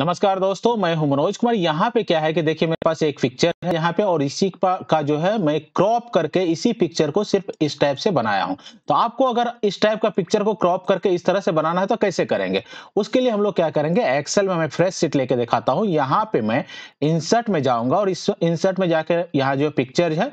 नमस्कार दोस्तों मैं हूं मनोज कुमार यहाँ पे क्या है कि देखिए मेरे पास एक पिक्चर है यहाँ पे और इसी का जो है मैं क्रॉप करके इसी पिक्चर को सिर्फ इस टाइप से बनाया हूँ तो आपको अगर इस टाइप का पिक्चर को क्रॉप करके इस तरह से बनाना है तो कैसे करेंगे उसके लिए हम लोग क्या करेंगे एक्सेल में मैं फ्रेश सीट लेके दिखाता हूँ यहाँ पे मैं इंसर्ट में जाऊंगा और इस इंसर्ट में जाकर यहाँ जो पिक्चर है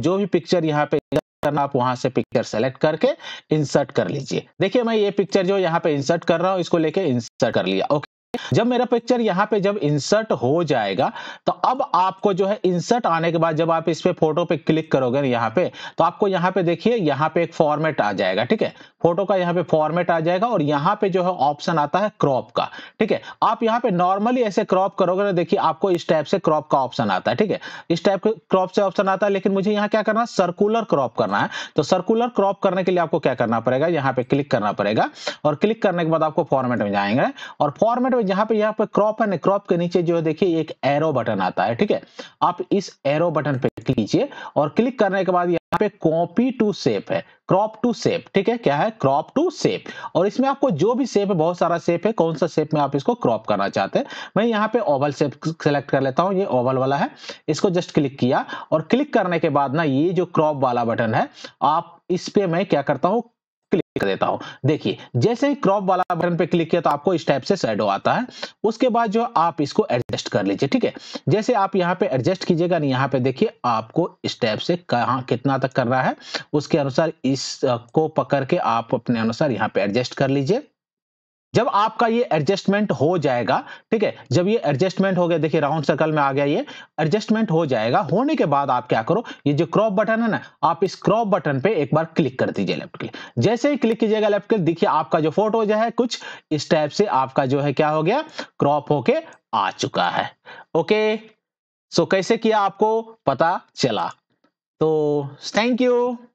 जो भी पिक्चर यहाँ पे करना आप वहां से पिक्चर सेलेक्ट करके इंसर्ट कर लीजिए देखिए मैं ये पिक्चर जो यहाँ पे इंसर्ट कर रहा हूँ इसको लेके इंसर्ट कर लिया ओके जब मेरा पिक्चर यहाँ पे जब इंसर्ट हो जाएगा तो अब आपको जो है इंसर्ट आने के बाद जब आप इस पे फोटो पे क्लिक करोगे ना यहाँ पे तो आपको यहाँ पे देखिए यहाँ पे एक फॉर्मेट आ जाएगा ठीक है फोटो का यहाँ पे फॉर्मेट आ जाएगा और यहाँ पे जो है ऑप्शन आता है क्रॉप का ठीक है आप यहाँ पे नॉर्मली ऐसे क्रॉप करोगे ना देखिए आपको इस टाइप से क्रॉप का ऑप्शन आता है ठीक है इस टाइप के क्रॉप से ऑप्शन आता है लेकिन मुझे यहाँ क्या करना है सर्कुलर क्रॉप करना है तो सर्कुलर क्रॉप करने के लिए आपको क्या करना पड़ेगा यहाँ पे क्लिक करना पड़ेगा और क्लिक करने के बाद आपको फॉर्मेट में जाएंगे और फॉर्मेट में जहां पे यहाँ पे क्रॉप है ना क्रॉप के नीचे जो देखिए एक एरो बटन आता है ठीक है आप इस एरो बटन पे क्लिक कीजिए और क्लिक करने के बाद यहाँ पे कॉपी टू सेप है क्रॉप टू सेप ठीक है क्या है क्रॉप टू सेप और इसमें आपको जो भी सेप है बहुत सारा सेप है कौन सा सेप में आप इसको क्रॉप करना चाहते हैं मैं यहाँ पे ओवल सेप सेलेक्ट कर लेता हूँ ये ओवल वाला है इसको जस्ट क्लिक किया और क्लिक करने के बाद ना ये जो क्रॉप वाला बटन है आप इस पे मैं क्या करता हूँ क्लिक कर देता हूं देखिए जैसे ही क्रॉप वाला बटन पे क्लिक किया तो आपको इस टाइप से शेडो आता है उसके बाद जो आप इसको एडजस्ट कर लीजिए ठीक है जैसे आप यहाँ पे एडजस्ट कीजिएगा नहीं यहाँ पे देखिए आपको इस टाइप से कहा कितना तक कर रहा है उसके अनुसार इसको पकड़ के आप अपने अनुसार यहाँ पे एडजस्ट कर लीजिए जब आपका ये एडजस्टमेंट हो जाएगा ठीक है जब ये एडजस्टमेंट हो गया देखिए राउंड सर्कल में आ गया ये एडजस्टमेंट हो जाएगा होने के बाद आप क्या करो ये जो क्रॉप बटन है ना आप इस क्रॉप बटन पे एक बार क्लिक कर दीजिए लेफ्ट क्लिक जैसे ही क्लिक कीजिएगा लेफ्ट क्लिक देखिए आपका जो फोटो जो है कुछ इस टाइप से आपका जो है क्या हो गया क्रॉप होके आ चुका है ओके सो कैसे किया आपको पता चला तो थैंक यू